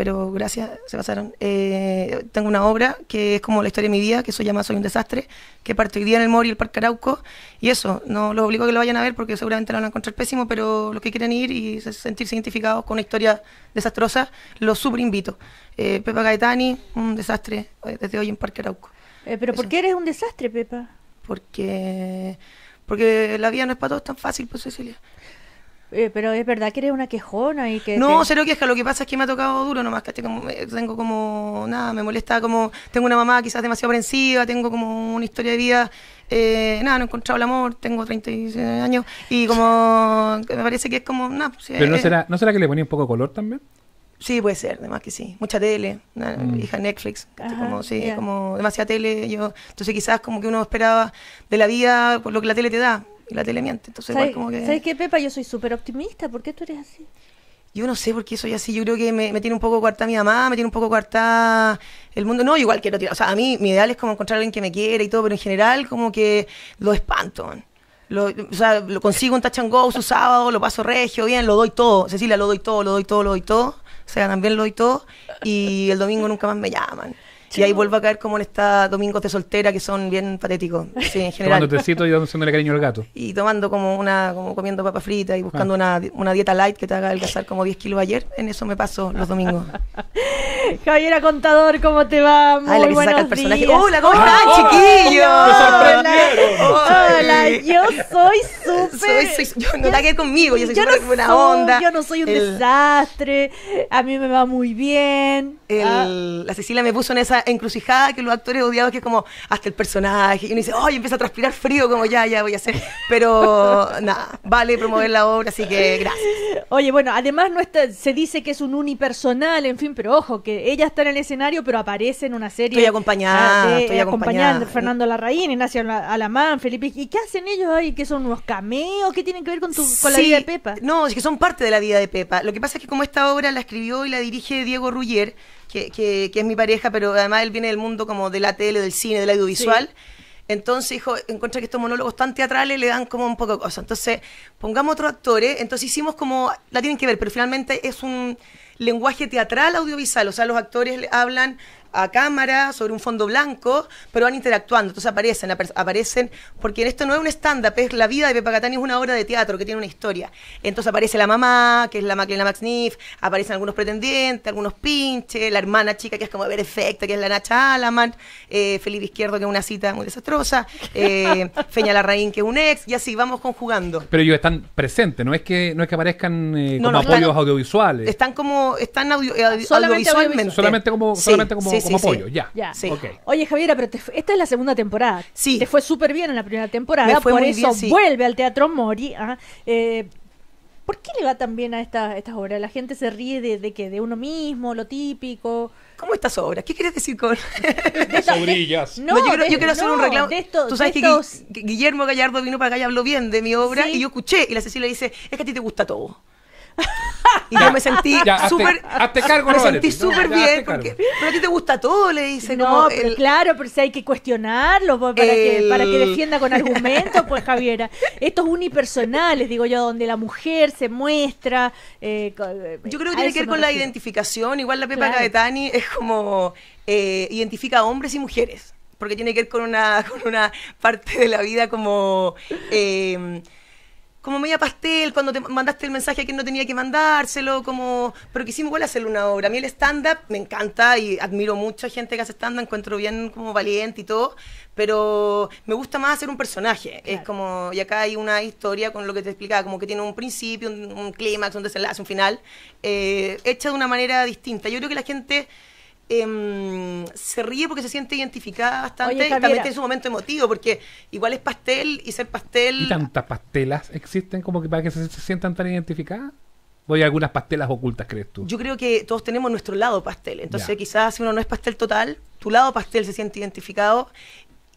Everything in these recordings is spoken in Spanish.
pero gracias, se pasaron. Eh, tengo una obra que es como la historia de mi vida, que se llama Soy un desastre, que parte hoy día en el Mori y el Parque Arauco. Y eso, no los obligo a que lo vayan a ver porque seguramente lo van a encontrar pésimo, pero los que quieren ir y sentirse identificados con una historia desastrosa, los súper invito. Eh, Pepa Gaetani, un desastre eh, desde hoy en Parque Arauco. Eh, pero ¿por qué eres un desastre, Pepa? Porque, porque la vida no es para todos tan fácil, pues Cecilia. Eh, pero es verdad que eres una quejona y que... No, te... que queja, lo que pasa es que me ha tocado duro nomás, eh, tengo como, nada, me molesta como, tengo una mamá quizás demasiado aprensiva, tengo como una historia de vida, eh, nada, no he encontrado el amor, tengo 36 años y como, me parece que es como, nada. Pues, pero no, será, ¿no será que le ponía un poco de color también? Sí, puede ser, además que sí. Mucha tele, mm. hija Netflix, como, sí, como demasiada tele. Yo, entonces quizás como que uno esperaba de la vida por lo que la tele te da, y la tele miente. Entonces, igual como que... ¿Sabes qué, Pepa? Yo soy súper optimista. ¿Por qué tú eres así? Yo no sé por qué soy así. Yo creo que me, tiene un poco coartada mi mamá, me tiene un poco coartada el mundo. No, igual quiero tiene O sea, a mí mi ideal es como encontrar a alguien que me quiera y todo, pero en general como que lo espanto. Lo, o sea, lo consigo un touch go su sábado, lo paso regio, bien, lo doy todo. Cecilia, lo doy todo, lo doy todo, lo doy todo. O sea, también lo doy todo. Y el domingo nunca más me llaman. Y ahí vuelvo a caer como en estos domingos de soltera que son bien patéticos. Sí, en general. tomando tecito y dándole cariño al gato. Y tomando como una, como comiendo papa frita y buscando ah. una, una, dieta light que te haga adelgazar como 10 kilos ayer. En eso me paso los domingos. Javiera Contador, ¿cómo te va? Muy Días. ¡Hola, cómo estás, ah, chiquillos chiquillo! hola, yo soy súper. yo no te conmigo, yo soy onda. Yo no soy un desastre, a mí me va muy bien. Ah. La Cecilia me puso en esa encrucijada que los actores odiados, que es como hasta el personaje, y uno dice, ¡ay! Empieza a transpirar frío, como ya, ya voy a hacer. Pero nada, vale promover la obra, así que gracias. Oye, bueno, además no está, se dice que es un unipersonal, en fin, pero ojo, que ella está en el escenario, pero aparece en una serie. Estoy acompañada, ah, estoy acompañada. Fernando Larraín, Ignacio Alamán, Felipe. ¿Y qué hacen ellos ahí? ¿Qué son unos cameos? ¿Qué tienen que ver con, la vida de Pepa? No, es que son parte de la vida de Pepa. Lo que pasa es que como esta obra la escribió y la dirige Diego Ruller, que, es mi pareja, pero además él viene del mundo como de la tele, del cine, del audiovisual. Entonces, hijo, encuentra que estos monólogos tan teatrales le dan como un poco de cosa. Entonces, pongamos otros actores. Entonces hicimos como, la tienen que ver, pero finalmente es un lenguaje teatral audiovisual. O sea, los actores hablan a cámara, sobre un fondo blanco, pero van interactuando, entonces aparecen, aparecen, porque en esto no es un stand-up, es la vida de Pepa Catani, es una obra de teatro que tiene una historia. Entonces aparece la mamá, que es la Maclena Maxniff, aparecen algunos pretendientes, algunos pinches, la hermana chica que es como ver perfecta, que es la Nacha Alaman, eh, Felipe Izquierdo, que es una cita muy desastrosa, eh, Feña Larraín, que es un ex, y así vamos conjugando. Pero ellos están presentes, no es que, no es que aparezcan eh, como apoyos audiovisuales. Están como, están audio, eh, solamente audiovisualmente. como, como apoyo, ya. Oye, Javiera, pero esta es la segunda temporada. Sí. Te fue súper bien en la primera temporada, por eso vuelve al Teatro Mori. ¿ah? Eh, ¿Por qué le va tan bien a estas obras? La gente se ríe de, que de uno mismo, lo típico. ¿Cómo estas obras? ¿Qué quieres decir con de sobrillas? yo quiero, hacer un reclamo. Tú sabes que Guillermo Gallardo vino para acá y habló bien de mi obra y yo escuché y la Cecilia dice, es que a ti te gusta todo. Y yo me sentí súper. Me sentí súper bien. Porque, pero a ti te gusta todo, le dice. No, claro, pero si hay que cuestionarlo para, que, defienda con argumentos, pues, Javiera. Estos unipersonales, digo yo, donde la mujer se muestra. Eh, eh, yo creo que tiene que ver con la identificación. Igual la Pepa de Tani es como. Eh, identifica hombres y mujeres. Porque tiene que ver con una, con una parte de la vida como como media pastel cuando te mandaste el mensaje que no tenía que mandárselo, como, pero quisimos igual hacer una obra. A mí el stand-up me encanta y admiro mucho a gente que hace stand-up, encuentro bien como valiente y todo, pero me gusta más hacer un personaje. Es como, y acá hay una historia con lo que te explicaba, como que tiene un principio, un, clímax, un desenlace, un final, eh, hecha de una manera distinta. Yo creo que la gente Em, se ríe porque se siente identificada bastante y también tiene su momento emotivo, porque igual es pastel y ser pastel. ¿Y tantas pastelas existen como que para que se, sientan tan identificadas? ¿O hay algunas pastelas ocultas, crees tú? Yo creo que todos tenemos nuestro lado pastel. Entonces, quizás si uno no es pastel total, tu lado pastel se siente identificado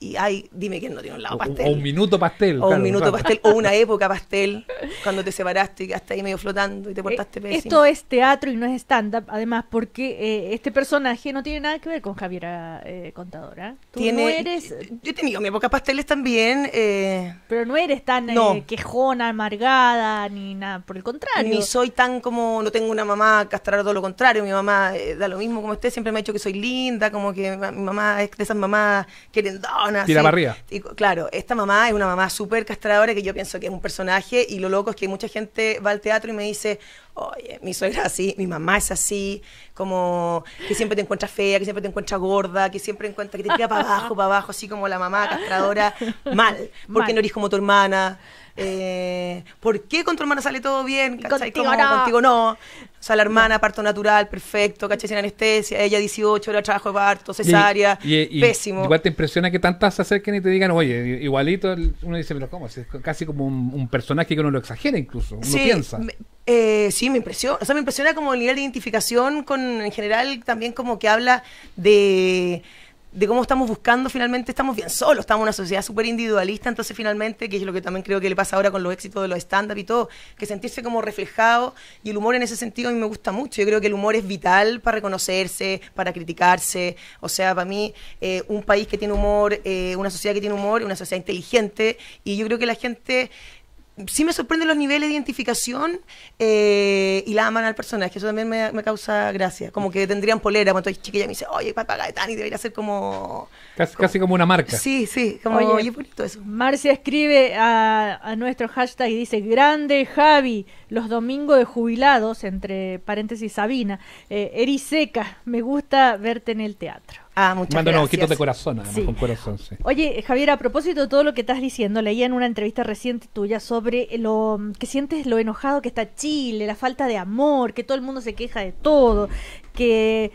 y ay, dime quién no tiene un lado pastel. O, un minuto pastel. O un minuto pastel, o una época pastel, cuando te separaste y hasta ahí medio flotando y te eh, portaste eh, Esto es teatro y no es stand-up, además, porque eh, este personaje no tiene nada que ver con Javiera eh, Contadora. Tú no eres... Yo he tenido mi época pasteles también. Pero no eres tan quejona, amargada, ni nada, por el contrario. Ni soy tan como, no tengo una mamá Castrar todo lo contrario, mi mamá da lo mismo como usted, siempre me ha dicho que soy linda, como que mi mamá es de esas mamás que le Tira Claro, esta mamá es una mamá súper castradora que yo pienso que es un personaje y lo loco es que mucha gente va al teatro y me dice, oye, mi suegra es así, mi mamá es así, como que siempre te encuentras fea, que siempre te encuentras gorda, que siempre encuentras que te tira para abajo, para abajo, así como la mamá castradora, mal, porque no eres como tu hermana. Eh, ¿Por qué con tu hermana sale todo bien? Contigo, no. contigo no. O sea, la hermana, parto natural, perfecto, caché Sin anestesia, ella 18 horas trabajo de parto, cesárea, pésimo. Igual te impresiona que tantas se acerquen y te digan, oye, igualito, uno dice, pero ¿cómo? Es casi como un, personaje que uno lo exagera incluso, uno piensa. Eh, sí, me impresiona. O sea, me impresiona como el nivel de identificación con en general también como que habla de cómo estamos buscando, finalmente estamos bien solos, estamos en una sociedad súper individualista, entonces finalmente, que es lo que también creo que le pasa ahora con los éxitos de los stand-up y todo, que sentirse como reflejado y el humor en ese sentido a mí me gusta mucho, yo creo que el humor es vital para reconocerse, para criticarse, o sea, para mí eh, un país que tiene humor, eh, una sociedad que tiene humor, una sociedad inteligente y yo creo que la gente sí me sorprende los niveles de identificación eh, y la aman al personaje. Eso también me, causa gracia. Como que tendrían polera cuando hay chiquilla me dice, oye, papá de Y debería ser como casi, como una marca. Sí, sí, como oye, Marcia escribe a, nuestro hashtag y dice, grande Javi, los domingos de jubilados, entre paréntesis Sabina, eh, Eriseca, me gusta verte en el teatro. Ah, muchas Mándanos de corazón, con corazón, Oye, Javier, a propósito de todo lo que estás diciendo, leía en una entrevista reciente tuya sobre lo mm, que sientes lo enojado que está Chile, la falta de amor, que todo el mundo se queja de todo, que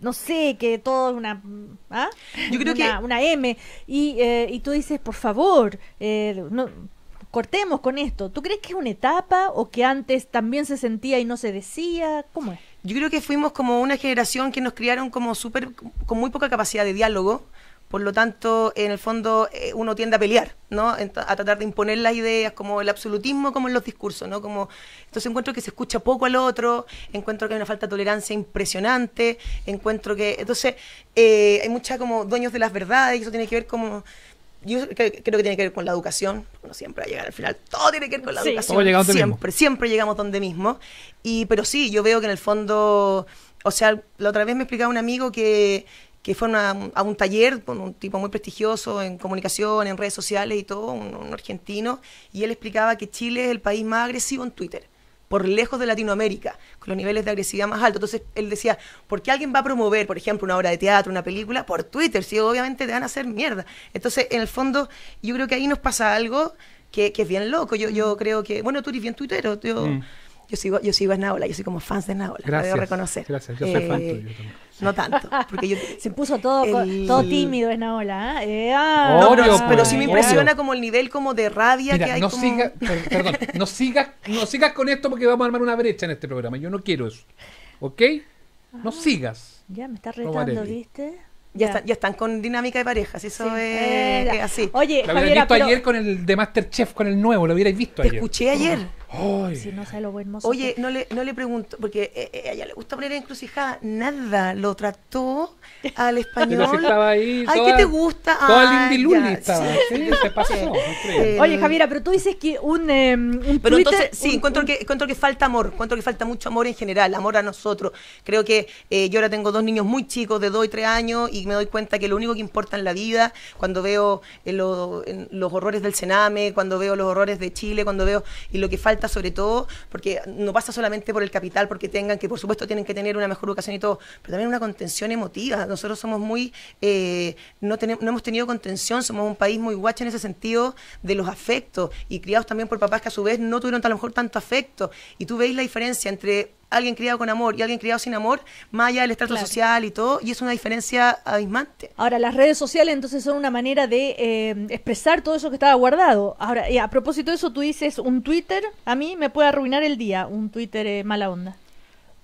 no sé, que todo es una, mm, ¿ah? Yo creo una, que... una M. Y, eh, y tú dices, por favor, eh, cortemos con esto. ¿Tú crees que es una etapa o que antes también se sentía y no se decía? ¿Cómo es? yo creo que fuimos como una generación que nos criaron como súper, con muy poca capacidad de diálogo, por lo tanto, en el fondo, eh, uno tiende a pelear, ¿no? A tratar de imponer las ideas, como el absolutismo, como en los discursos, ¿no? Como, entonces encuentro que se escucha poco al otro, encuentro que hay una falta de tolerancia impresionante, encuentro que... Entonces, eh, hay mucha como dueños de las verdades, y eso tiene que ver como yo creo que tiene que ver con la educación. Uno siempre va a llegar al final. Todo tiene que ver con la educación. Siempre, llegamos donde mismo. Y, pero sí, yo veo que en el fondo. O sea, la otra vez me explicaba un amigo que, que fue a un taller con un tipo muy prestigioso en comunicación, en redes sociales y todo, un argentino, y él explicaba que Chile es el país más agresivo en Twitter por lejos de Latinoamérica, con los niveles de agresividad más altos. Entonces él decía, ¿por qué alguien va a promover, por ejemplo, una obra de teatro, una película, por Twitter? Si obviamente te van a hacer mierda. Entonces, en el fondo, yo creo que ahí nos pasa algo que, es bien loco. Yo, yo creo que, bueno, tú eres bien tuitero, yo... Mm yo sigo, yo sigo a Naola, yo soy como fan de Naola, lo debo reconocer. Gracias, yo soy fan eh, tuyo también. No tanto, porque yo, se puso todo, todo tímido en Naola. ¿eh? eh ah. pero, pues. sí me impresiona como el nivel como de rabia que hay. No, perdón, no, sigas, no sigas con esto porque vamos a armar una brecha en este programa. Yo no quiero eso. ¿Ok? No ah, sigas. Ya me estás retando, ¿viste? Ya, Están, están, con dinámica de parejas, eso es, así. Oye, lo hubierais visto ayer con el de Masterchef, con el nuevo, lo hubierais visto Te escuché ayer. Si no lo Oye, no le, no le pregunto, porque eh, eh, a ella le gusta poner encrucijada, nada, lo trató al español. ahí Ay, te gusta? Todo estaba, sí, Oye, Javiera, pero tú dices que un, em, Pero entonces, sí, encuentro, que, encuentro que falta amor, encuentro que falta mucho amor en general, amor a nosotros. Creo que eh, yo ahora tengo dos niños muy chicos, de dos y tres años, y me doy cuenta que lo único que importa en la vida, cuando veo los horrores del Sename, cuando veo los horrores de Chile, cuando veo, y lo que falta sobre todo, porque no pasa solamente por el capital, porque tengan, que por supuesto tienen que tener una mejor educación y todo, pero también una contención emotiva. Nosotros somos muy, eh, no, no hemos tenido contención, somos un país muy guacho en ese sentido de los afectos y criados también por papás que a su vez no tuvieron a lo mejor tanto afecto. Y tú veis la diferencia entre alguien criado con amor y alguien criado sin amor, más allá del estrato social y todo, y es una diferencia abismante. Ahora, las redes sociales entonces son una manera de eh, expresar todo eso que estaba guardado. Ahora, y a propósito de eso, tú dices, un Twitter a mí me puede arruinar el día, un Twitter eh, mala onda.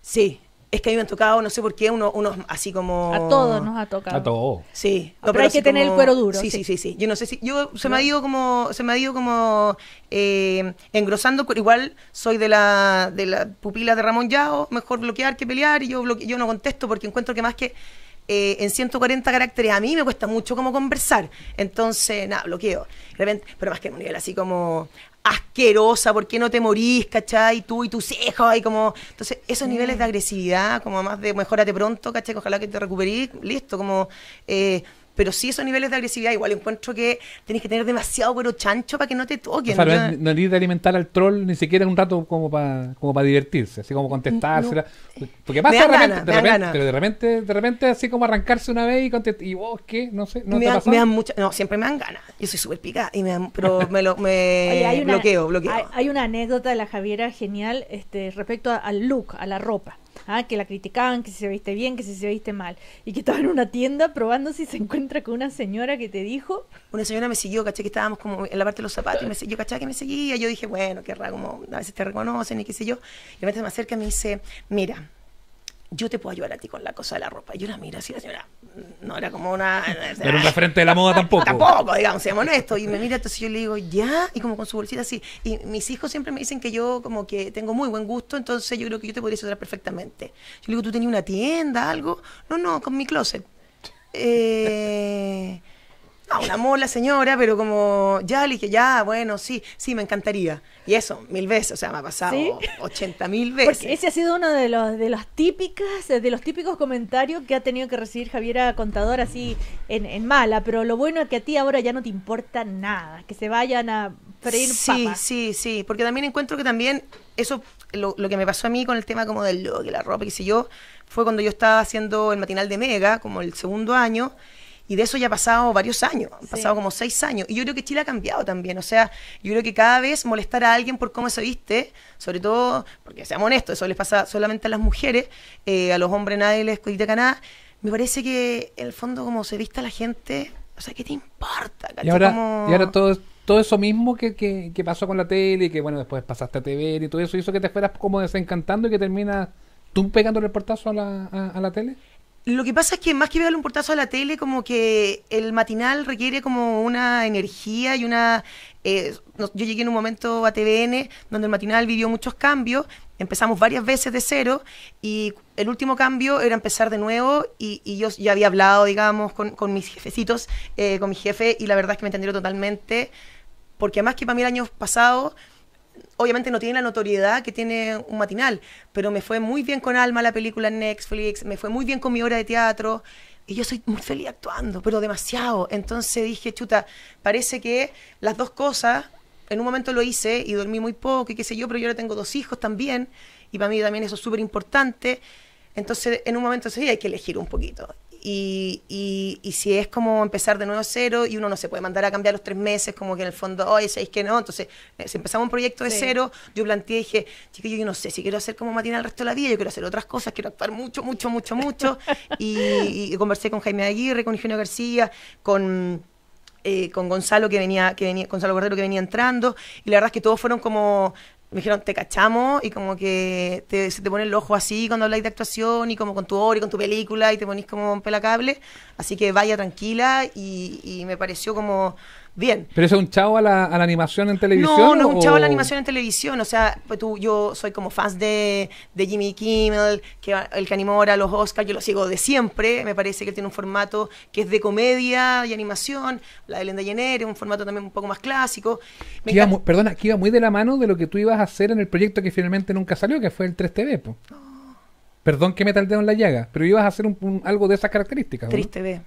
Sí, es que a mí me han tocado, no sé por qué, unos, así como... A todos nos ha tocado. A todos. Sí. Ah, pero, hay que tener el cuero duro. Sí, sí, sí, sí, Yo no sé si... Yo se me ha ido como... Se me ha como... Eh, engrosando, igual soy de la, de la pupila de Ramón Yao, mejor bloquear que pelear, y yo, yo no contesto porque encuentro que más que... Eh, en 140 caracteres a mí me cuesta mucho como conversar. Entonces, nada, bloqueo. pero más que en un nivel así como asquerosa, ¿por qué no te morís, cachai? Tú y tus hijos, y como... Entonces, esos mm. niveles de agresividad, como más de mejórate pronto, cachai, ojalá que te recuperís, listo, como... Eh, pero sí esos niveles de agresividad igual encuentro que tenés que tener demasiado cuero chancho para que no te toquen. no, de alimentar al troll ni siquiera un rato como para como para divertirse, así como mm, contestársela. Porque pasa de repente, de repente pero de repente, así como arrancarse una vez y contestar, y vos qué, no sé, no te me dan mucha, no, siempre me dan ganas. Yo soy súper picada y me pero me lo bloqueo, bloqueo. Hay, una anécdota de la Javiera genial este respecto al look, a la ropa. ¿ah? que la criticaban, que si se viste bien, que si se viste mal, y que estaba en una tienda probando si se encuentra encuentras con una señora que te dijo. Una señora me siguió, caché que estábamos como en la parte de los zapatos me yo caché que me seguía. Yo dije, bueno, qué raro, como a veces te reconocen y qué sé yo. Y me repente me acerca y me dice, mira, yo te puedo ayudar a ti con la cosa de la ropa. Y yo la mira así, la señora no era como una... pero era un referente de la moda tampoco. tampoco, digamos, seamos honestos. Y me mira, entonces yo le digo, ya, y como con su bolsita así. Y mis hijos siempre me dicen que yo como que tengo muy buen gusto, entonces yo creo que yo te podría ayudar perfectamente. Yo le digo, ¿tú tenías una tienda, algo? No, no, con mi closet. Eh, no, la señora, pero como ya le dije, ya, bueno, sí, sí, me encantaría. Y eso, mil veces, o sea, me ha pasado ochenta 80 mil veces. ese ha sido uno de los, de los típicas, de los típicos comentarios que ha tenido que recibir Javiera Contador así en, mala, pero lo bueno es que a ti ahora ya no te importa nada, que se vayan a freír Sí, sí, sí, porque también encuentro que también eso lo, lo, que me pasó a mí con el tema como del look la ropa, qué sé yo, fue cuando yo estaba haciendo el matinal de Mega, como el segundo año, y de eso ya ha pasado varios años, han pasado como seis años. Y yo creo que Chile ha cambiado también. O sea, yo creo que cada vez molestar a alguien por cómo se viste, sobre todo, porque seamos honestos, eso les pasa solamente a las mujeres, eh, a los hombres nadie les critica nada. Me parece que en el fondo, como se vista la gente, o sea, ¿qué te importa? Y ahora, y ahora todo todo eso mismo que, pasó con la tele, y que bueno, después pasaste a TVN y todo eso, hizo que te fueras como desencantando y que terminas tú pegándole el portazo a la, a, la tele? Lo que pasa es que más que pegarle un portazo a la tele, como que el matinal requiere como una energía y una... Eh, yo llegué en un momento a TVN donde el matinal vivió muchos cambios, empezamos varias veces de cero y el último cambio era empezar de nuevo y, y yo ya había hablado, digamos, con, con mis jefecitos, eh, con mi jefe y la verdad es que me entendieron totalmente porque además que para mí el año pasado obviamente no tiene la notoriedad que tiene un matinal, pero me fue muy bien con Alma la película en Netflix, me fue muy bien con mi obra de teatro y yo soy muy feliz actuando, pero demasiado. Entonces dije, chuta, parece que las dos cosas, en un momento lo hice y dormí muy poco y qué sé yo, pero yo ahora tengo dos hijos también y para mí también eso es súper importante. Entonces, en un momento sí hay que elegir un poquito. Y, si es como empezar de nuevo cero y uno no se puede mandar a cambiar los tres meses, como que en el fondo, oye, ¿sabéis que no? Entonces, eh, si empezamos un proyecto de cero, yo planteé y dije, chica yo no sé si quiero hacer como matina el resto de la vida, yo quiero hacer otras cosas, quiero actuar mucho, mucho, mucho, mucho. y, conversé con Jaime Aguirre, con Eugenio García, con. Eh, con Gonzalo que venía, que venía, Gonzalo Cordero que venía entrando, y la verdad es que todos fueron como me dijeron, te cachamos y como que te, se te pone el ojo así cuando habláis de actuación y como con tu oro y con tu película y te ponís como un pelacable. Así que vaya tranquila y, y me pareció como bien. Pero eso es un chavo a la, animación en televisión. No, no es un chavo a la animación en televisión. O sea, pues tú, yo soy como fan de, Jimmy Kimmel, que, el que animó ahora los Oscars, yo lo sigo de siempre. Me parece que tiene un formato que es de comedia y animación. La de Lenda Jenner es un formato también un poco más clásico. que perdona, que iba muy de la mano de lo que tú ibas a hacer en el proyecto que finalmente nunca salió, que fue el 3TV. Perdón que me el en la llaga, pero ibas a hacer algo de esas características. 3TV.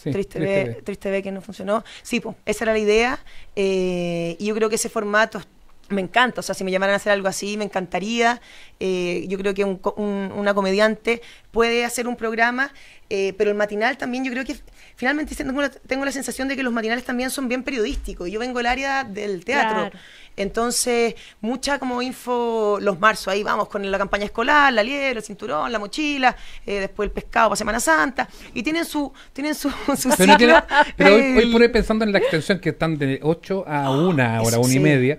Triste, Triste, que no funcionó. Sí, pues, esa era la idea. Eh, y yo creo que ese formato me encanta, o sea, si me llamaran a hacer algo así, me encantaría. Eh, yo creo que una comediante puede hacer un programa, eh, pero el matinal también, yo creo que finalmente tengo la, sensación de que los matinales también son bien periodísticos. Yo vengo del área del teatro. Entonces, mucha como info los marzos, ahí vamos con la campaña escolar, la liebre, el cinturón, la mochila, eh, después el pescado para Semana Santa, y tienen su, tienen su, su Pero, hoy, hoy, por pensando en la extensión que están de 8 a 1 ah, hora, una y media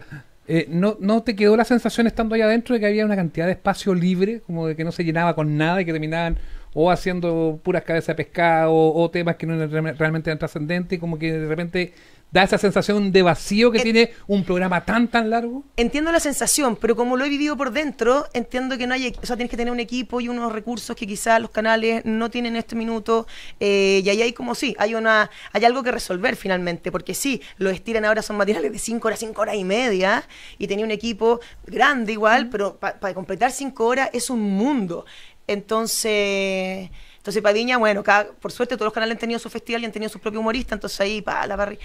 eh, ¿no, ¿No te quedó la sensación estando allá adentro de que había una cantidad de espacio libre, como de que no se llenaba con nada y que terminaban o haciendo puras cabezas de pescado o, temas que no eran realmente eran trascendentes como que de repente da esa sensación de vacío que tiene un programa tan, tan largo? Entiendo la sensación, pero como lo he vivido por dentro, entiendo que no hay, o sea, tienes que tener un equipo y unos recursos que quizás los canales no tienen en este minuto, eh, y ahí hay como sí, hay una, hay algo que resolver finalmente, porque sí, lo estiran ahora son materiales de 5 horas, 5 horas y media, y tenía un equipo grande igual, pero para completar 5 horas es un mundo. Entonces... Entonces, Padiña, bueno, por suerte todos los canales han tenido su festival y han tenido su propio humorista, entonces ahí, pa, la barri...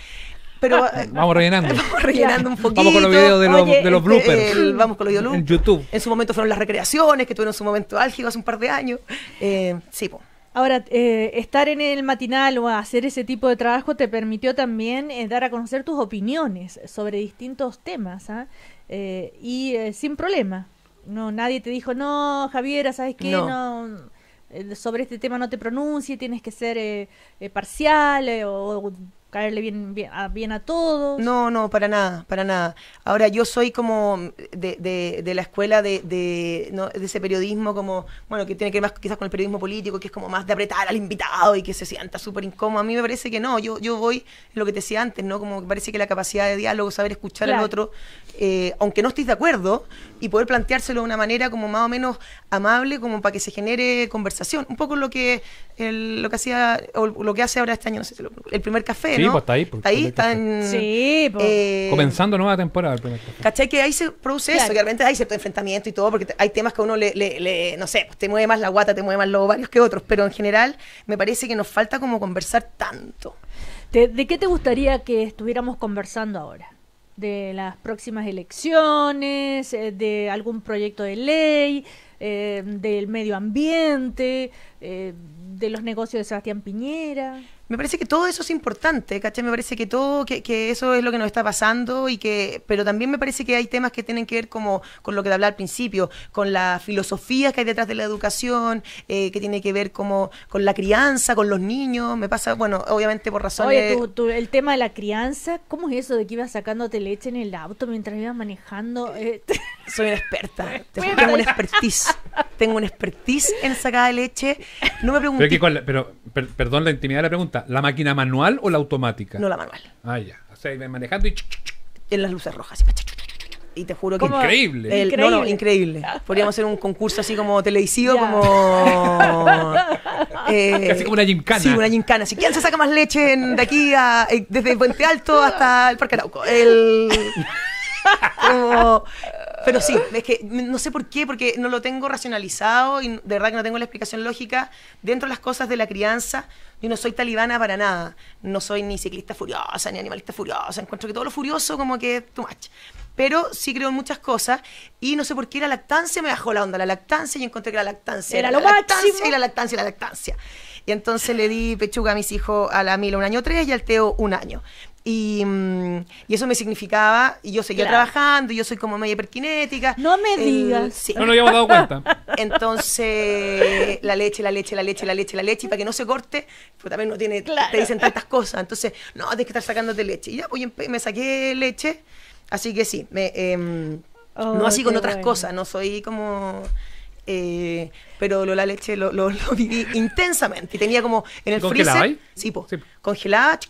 Pero, ah, eh, vamos rellenando. Vamos rellenando un poquito. Vamos con los videos de los, de los este, bloopers. vamos con los videos en YouTube. En su momento fueron las recreaciones, que tuvieron su momento álgido hace un par de años. Eh, sí, Ahora, eh, estar en el matinal o hacer ese tipo de trabajo te permitió también dar a conocer tus opiniones sobre distintos temas ¿ah? y sin problema. No, nadie te dijo, no, Javiera, ¿sabes qué? no eh, sobre este tema no te pronuncie, tienes que ser eh, eh, parcial o, caerle bien, bien, a, bien todos. No, no, para nada, para nada. Ahora, yo soy como de, de, la escuela de, de, ese periodismo como, bueno, que tiene que ver más quizás con el periodismo político, que es como más de apretar al invitado y que se sienta súper incómodo. A mí me parece que no, yo, yo voy, lo que te decía antes, ¿no? Como que parece que la capacidad de diálogo, saber escuchar al otro, eh, aunque no estéis de acuerdo, y poder planteárselo de una manera como más o menos amable, como para que se genere conversación. Un poco lo que lo que hacía, o lo que hace ahora este año, no sé el primer café, sí, Pues está ahí. está pues, ahí, pues. Eh, Comenzando nueva temporada el primer café. ¿Cachai? Que ahí se produce eso, que realmente hay cierto enfrentamiento y todo, porque hay temas que a uno le, no sé, te mueve más la guata, te mueve más los varios que otros, pero en general me parece que nos falta como conversar tanto. de qué te gustaría que estuviéramos conversando ahora? de las próximas elecciones, eh, de algún proyecto de ley, eh, del medio ambiente, eh, de los negocios de Sebastián Piñera. Me parece que todo eso es importante, caché Me parece que todo, que, que, eso es lo que nos está pasando y que, pero también me parece que hay temas que tienen que ver como con lo que te hablaba al principio, con la filosofía que hay detrás de la educación, eh, que tiene que ver como con la crianza, con los niños, me pasa, bueno, obviamente por razones... Oye, tú, el tema de la crianza, ¿cómo es eso de que ibas sacándote leche en el auto mientras ibas manejando? Soy una experta, te tengo una expertise. Tengo una expertise en sacar leche. No me preguntes. Pero, pero, perdón la intimidad de la pregunta. ¿La máquina manual o la automática? No la manual. Ah, ya. O sea, iba manejando y... En las luces rojas. Y te juro que. Increíble. increíble. Podríamos hacer un concurso así como televisivo, como. Eh, Casi como una gincana. Sí, una gincana. ¿Quién se saca más leche de aquí a, eh, desde Puente Alto hasta el Parque Arauco? El. como- pero sí, es que no sé por qué, porque no lo tengo racionalizado y de verdad que no tengo la explicación lógica. Dentro de las cosas de la crianza, yo no soy talibana para nada. No soy ni ciclista furiosa, ni animalista furiosa. Encuentro que todo lo furioso como que too much. Pero sí creo en muchas cosas y no sé por qué la lactancia me bajó la onda. La lactancia, y encontré que la lactancia era, la lactancia y la lactancia y la lactancia. Y entonces le di pechuga a mis hijos a la Mila un año tres y al Teo un año. Mm, y, eso me significaba, y yo seguía trabajando, yo soy como media hiperkinética. No me digas. No nos habíamos dado cuenta. Entonces, la leche, la leche, la leche, la leche, la leche, y para que no se corte, pues también no tiene, te dicen tantas cosas. Entonces, no, tienes que estar sacándote leche. Y ya, oye, pues, me saqué leche, así que sí, me, em, oh, no así con otras cosas, no soy como... Eh, pero la leche lo, lo, viví intensamente. Y tenía como en el freezer. Sí, po, Congelada,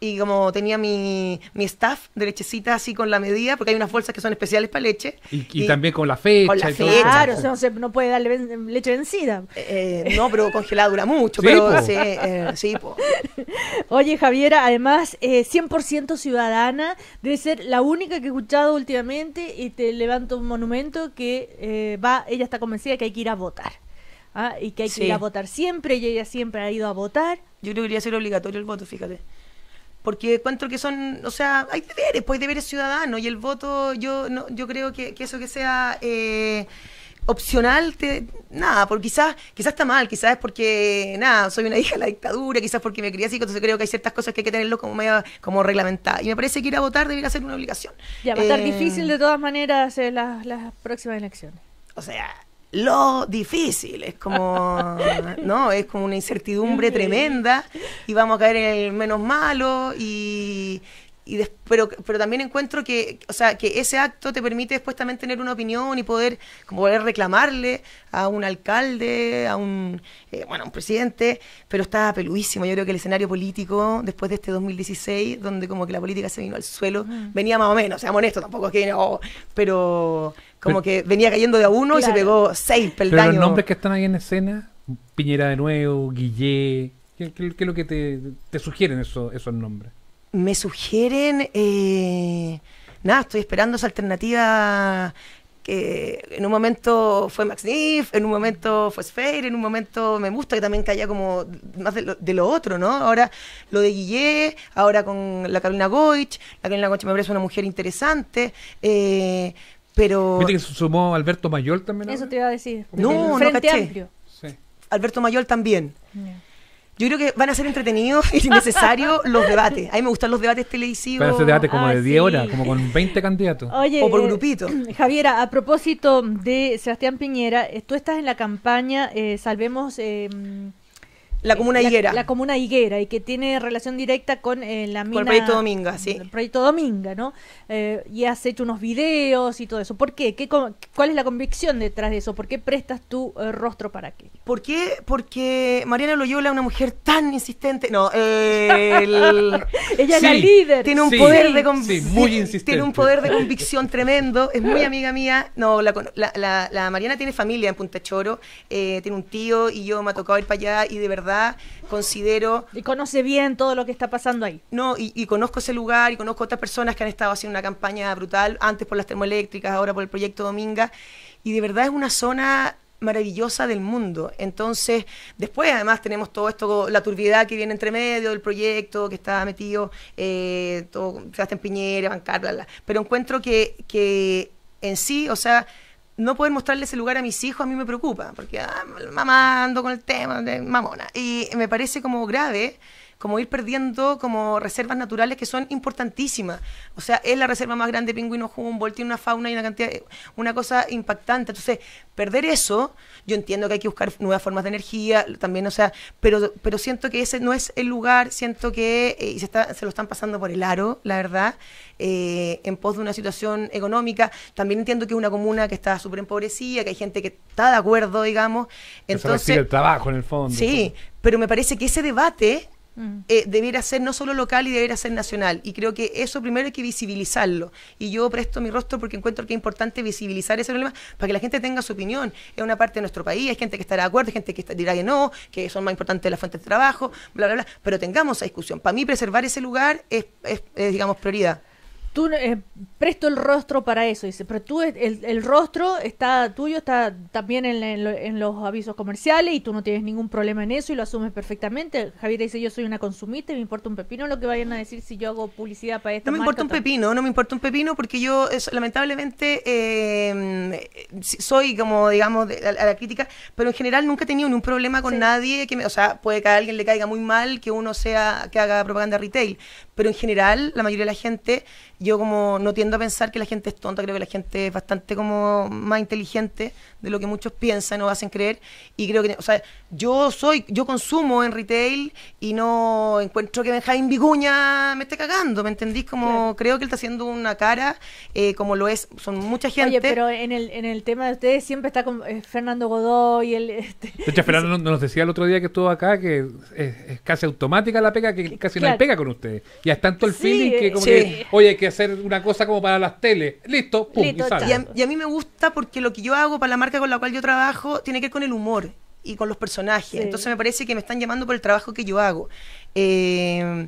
y como tenía mi, staff de lechecita así con la medida, porque hay unas bolsas que son especiales para leche. Y, también con la fecha. claro, no, se, no puede darle leche vencida. Eh, no, pero congelada dura mucho, pero sí, eh, sí po. Oye, Javiera, además, 100% eh, ciudadana, debe ser la única que he escuchado últimamente y te levanto un monumento que eh, va, ella está convencida que hay que ir a votar. ¿ah? y que hay que ir a votar siempre y ella siempre ha ido a votar. Yo creo que debería ser obligatorio el voto, fíjate. Porque cuento que son, o sea, hay deberes, pues hay deberes ciudadanos y el voto, yo no, yo creo que, eso que sea eh, opcional, nada, porque quizás, quizás está mal, quizás es porque, nada, soy una hija de la dictadura, quizás porque me crié así, entonces creo que hay ciertas cosas que hay que tenerlo como como reglamentada. Y me parece que ir a votar debería ser una obligación. Ya, va a estar eh, difícil de todas maneras las próximas elecciones. O sea, lo difícil, es como, ¿no? Es como una incertidumbre tremenda y vamos a caer en el menos malo y, pero, también encuentro que, o sea, que ese acto te permite después también tener una opinión y poder, como poder reclamarle a un alcalde, a un, eh, bueno, un presidente, pero está peludísimo. Yo creo que el escenario político, después de este 2016, donde como que la política se vino al suelo, mm. venía más o menos, seamos honestos, tampoco es que, no, pero como que venía cayendo de a uno y se pegó seis peldaños. Pero los nombres que están ahí en escena, Piñera de nuevo, Guillé, ¿qué, es lo que te, te sugieren esos, nombres? Me sugieren, eh, nada, estoy esperando esa alternativa que en un momento fue Max Niff, en un momento fue Sphere, en un momento me gusta que también caía como más de lo, otro, ¿no? Ahora lo de Guillé, ahora con la Carolina Goich, la Carolina Goich me parece una mujer interesante, eh, pero... Viste que se sumó Alberto Mayor también. Eso te iba a decir. No, no caché. Amplio. Alberto Mayor también. Yo creo que van a ser entretenidos y necesario los debates. A mí me gustan los debates televisivos. Van a ser debates como ah, de 10 horas, como con 20 candidatos. Oye, o por grupito. Eh, Javiera, a propósito de Sebastián Piñera, eh, tú estás en la campaña eh, Salvemos... Eh, la comuna eh, Higuera. La, comuna Higuera y que tiene relación directa con eh, la mina. Con el proyecto Dominga, sí. El proyecto Dominga, ¿no? Eh, y has hecho unos videos y todo eso. ¿Por qué? ¿Qué ¿Cuál es la convicción detrás de eso? ¿Por qué prestas tu rostro para qué? ¿Por qué? Porque Mariana Loyola es una mujer tan insistente. No, ella es la líder. Tiene un poder de sí, muy insistente. Tiene un poder de convicción tremendo. Es muy amiga mía. No, la, la, la Mariana tiene familia en Punta Choro. tiene un tío y yo me ha tocado ir para allá y de verdad considero... Y conoce bien todo lo que está pasando ahí. No, y, conozco ese lugar y conozco otras personas que han estado haciendo una campaña brutal, antes por las termoeléctricas, ahora por el proyecto Dominga, y de verdad es una zona maravillosa del mundo. Entonces, después además tenemos todo esto, la turbiedad que viene entre medio, del proyecto que está metido, eh, todo, Sebastián Piñera, Bancar, Pero encuentro que, que en sí, o sea, no poder mostrarle ese lugar a mis hijos a mí me preocupa, porque ah, mamá ando con el tema, de mamona. Y me parece como grave como ir perdiendo como reservas naturales que son importantísimas. O sea, es la reserva más grande de pingüinos Humboldt, tiene una fauna y una cantidad, eh, una cosa impactante. Entonces, perder eso, yo entiendo que hay que buscar nuevas formas de energía, también, o sea, pero, pero siento que ese no es el lugar, siento que eh, se, lo están pasando por el aro, la verdad, eh, en pos de una situación económica. También entiendo que es una comuna que está súper empobrecida, que hay gente que está de acuerdo, digamos. Entonces, el trabajo en el fondo. Sí, pero me parece que ese debate Mm. eh, debiera ser no solo local y debiera ser nacional. Y creo que eso primero hay que visibilizarlo. Y yo presto mi rostro porque encuentro que es importante visibilizar ese problema para que la gente tenga su opinión. Es una parte de nuestro país, hay gente que estará de acuerdo, hay gente que dirá que no, que son más importantes las fuentes de trabajo, bla, bla, bla. Pero tengamos esa discusión. Para mí preservar ese lugar es digamos, prioridad tú eh, presto el rostro para eso, dice, pero tú eh, el, el rostro está tuyo, está también en, los avisos comerciales y tú no tienes ningún problema en eso y lo asumes perfectamente. Javier dice, yo soy una consumista y me importa un pepino lo que vayan a decir si yo hago publicidad para esto No me importa un pepino, no me importa un pepino porque yo es, eh, lamentablemente em, soy como, digamos, a, la crítica, pero en general nunca he tenido ningún problema con nadie, que o sea, puede que a alguien le caiga muy mal que uno sea, que haga propaganda retail, pero en general la mayoría de la gente yo como no tiendo a pensar que la gente es tonta, creo que la gente es bastante como más inteligente de lo que muchos piensan o hacen creer y creo que, o sea, yo soy, yo consumo en retail y no encuentro que Benjamín Viguña me esté cagando, ¿me entendís? Como creo que él está haciendo una cara eh, como lo es, son mucha gente. Oye, pero en el, en el tema de ustedes siempre está con, eh, Fernando Godoy, el... Este, de hecho, Fernando nos decía el otro día que estuvo acá que es, casi automática la pega, que casi no hay pega con ustedes. Ya es tanto el feeling que como que, oye, que ser una cosa como para las teles. Listo, pum, y, a, mí me gusta porque lo que yo hago para la marca con la cual yo trabajo tiene que ver con el humor y con los personajes. Entonces me parece que me están llamando por el trabajo que yo hago. Eh,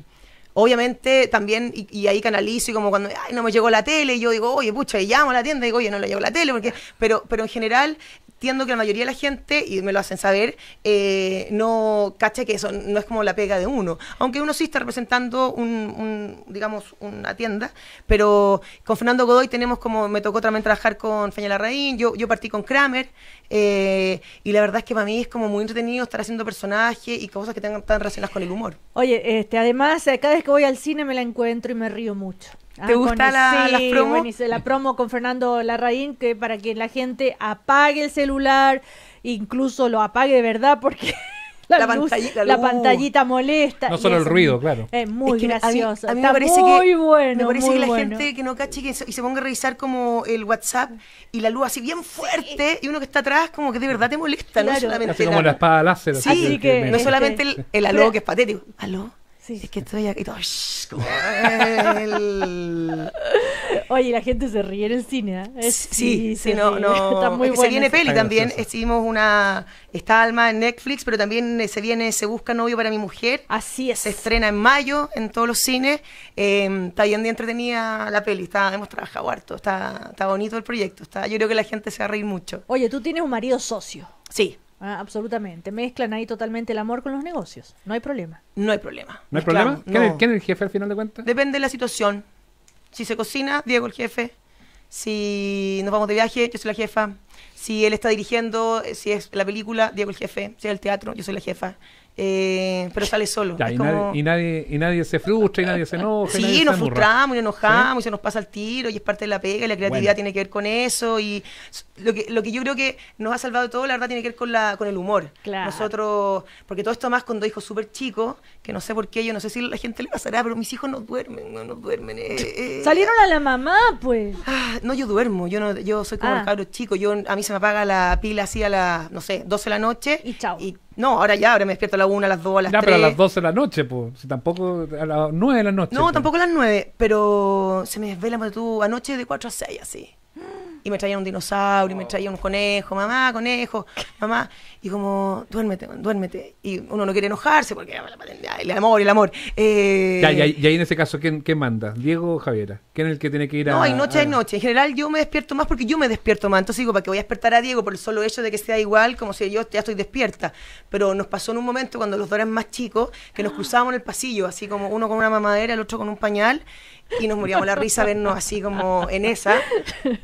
obviamente también, y, ahí canalizo, y como cuando, no me llegó la tele, y yo digo, oye, pucha, y llamo a la tienda, y digo, oye, no le llegó la tele, porque, pero, pero en general entiendo que la mayoría de la gente, y me lo hacen saber, eh, no cacha que eso no es como la pega de uno. Aunque uno sí está representando un, digamos, una tienda, pero con Fernando Godoy tenemos como, me tocó también trabajar con Feña Larraín, yo, yo partí con Kramer, eh, y la verdad es que para mí es como muy entretenido estar haciendo personajes y cosas que tengan tan relacionadas con el humor. Oye, este, además, eh, cada vez que voy al cine me la encuentro y me río mucho. ¿Te ah, gusta la, la, promo? la promo con Fernando Larraín, que para que la gente apague el celular, incluso lo apague de verdad, porque la, uh. pantallita, molesta. No solo el ruido, claro. Es muy gracioso. me parece que, la gente que no cache y se ponga a revisar como el WhatsApp y la luz así bien fuerte y uno que está atrás como que de verdad te molesta, no solamente. como la espada láser. Sí, no solamente el, el aló que es patético. Aló. Es que estoy aquí. Oye, la gente se ríe en el cine. ¿eh? sí, sí, no, Está se viene peli también. Hicimos una. Está Alma en Netflix, pero también eh, se viene Se Busca Novio para mi Mujer. Así es. Se estrena en mayo en todos los cines. Em, está bien de entretenida la peli. Está, hemos trabajado harto. Está, está bonito el proyecto. Está, yo creo que la gente se va a reír mucho. Oye, tú tienes un marido socio. Sí. Ah, absolutamente. Mezclan ahí totalmente el amor con los negocios. No hay problema. No hay problema. ¿No hay problema? ¿Quién, Es, quién es el jefe al final de cuentas? Depende de la situación. Si se cocina, Diego el jefe. Si nos vamos de viaje, yo soy la jefa. Si él está dirigiendo, eh, si es la película, Diego el jefe. Si es el teatro, yo soy la jefa. Eh, pero sale solo. y, nadie, y, nadie, se frustra, y nadie se enoja. Sí, nos frustramos y nos enojamos y se nos pasa el tiro y es parte de la pega y la creatividad tiene que ver con eso. Y lo que, lo que yo creo que nos ha salvado todo, la verdad, tiene que ver con, la, con el humor. Nosotros, porque todo esto más con dos hijos súper chicos, que no sé por qué, yo no sé si la gente le pasará, pero mis hijos no duermen, no, duermen. Eh, eh. Salieron a la mamá, pues. Ah, Ah, no, yo duermo, yo no, yo soy como ah. el cabro chico, yo, a mí se me apaga la pila así a las, no sé, 12 de la noche. Y chao. Y, no, ahora ya, ahora me despierto a las 1, a las 2, a las 3. Ya, pero a las 12 de la noche, pues, si tampoco, a las 9 de la noche. No, tampoco a las 9, pero se me desvela, tú, anoche de 4 a 6, así. Y me traían un dinosaurio, y me traían un conejo, mamá, conejo, mamá. Y como, duérmete, duérmete. Y uno no quiere enojarse porque ah, ah, el amor, el amor. Eh, y ahí en ese caso, ¿quién, manda? ¿Diego o Javiera? ¿Quién es el que tiene que ir a.? No, hay noche, hay noche. En general, yo me despierto más porque yo me despierto más. Entonces digo, ¿para qué voy a despertar a Diego por el solo hecho de que sea igual, como si yo ya estoy despierta? Pero nos pasó en un momento cuando los dos eran más chicos, que nos ah. cruzábamos en el pasillo, así como uno con una mamadera, el otro con un pañal. y nos moríamos la risa vernos así como en esa.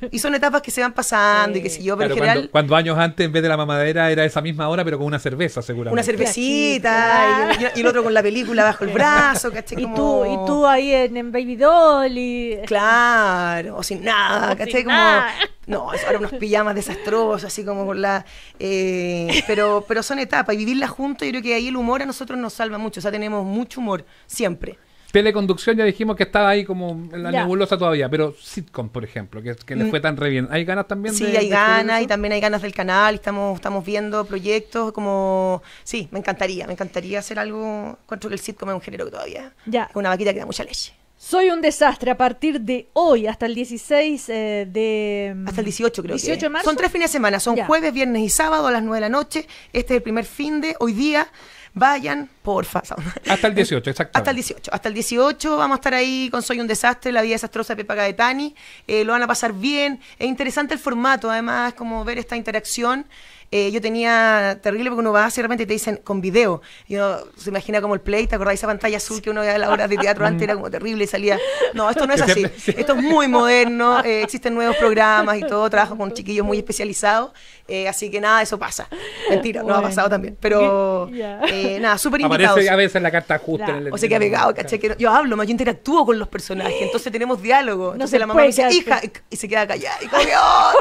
Y son etapas que se van pasando y que si yo, pero en general. Cuando, años antes, en vez de la mamadera, era esa misma hora, pero con una cerveza, seguramente. Una cervecita y, el otro con la película bajo el brazo, ¿cachai? Y, tú, y tú ahí en, Baby Doll Claro, o sin nada, ¿cachai? como. No, ahora unos pijamas desastrosos, así como por la. Eh, pero, pero son etapas y vivirlas juntos, yo creo que ahí el humor a nosotros nos salva mucho. O sea, tenemos mucho humor, siempre. Teleconducción ya dijimos que estaba ahí como en la nebulosa todavía, pero sitcom, por ejemplo, que, le mm. fue tan re bien. ¿Hay ganas también sí, hay ganas y también hay ganas del canal, estamos, estamos viendo proyectos como... Sí, me encantaría, me encantaría hacer algo... contra el sitcom es un género que todavía... Ya. una vaquita que da mucha leche. Soy un desastre a partir de hoy hasta el 16 eh, de... Mm, hasta el 18 creo 18 De Son tres fines de semana, son jueves, viernes y sábado a las 9 de la noche. Este es el primer fin de hoy día. Vayan, porfa. Hasta el 18, exacto. Hasta el 18. Hasta el 18 vamos a estar ahí con Soy un Desastre, La Vida Desastrosa de Pepa de Eh, lo van a pasar bien. Es interesante el formato, además, como ver esta interacción. Eh, yo tenía terrible porque uno va así realmente te dicen con video. Y uno se imagina como el play, ¿te acordás esa pantalla azul que uno veía a las hora de teatro antes? Era como terrible y salía. No, esto no es así. Esto es muy moderno, eh, existen nuevos programas y todo. Trabajo con chiquillos muy especializados. Eh, así que nada, eso pasa. Mentira, no ha pasado también. Pero nada, súper invitados. a veces la carta justa. En el, o sea que ha pegado, ¿caché? Que yo hablo, más yo interactúo con los personajes. Entonces tenemos diálogo. Entonces la mamá dice, hija, y, se queda callada. Y como, oh".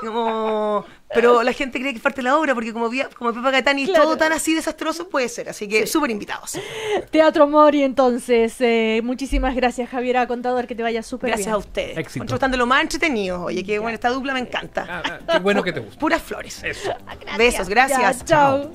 como pero la gente cree que parte la obra, porque como, como Pepa tan y todo tan así desastroso puede ser, así que súper invitados. Teatro Mori, entonces, eh, muchísimas gracias Javier Javiera Contador, que te vaya súper bien. Gracias a ustedes. Éxito. Contrastando lo más entretenido, oye, que bueno, esta dupla me encanta. Ah, ah, qué bueno que te gusta. Puras flores. Eso. Besos, gracias. chao.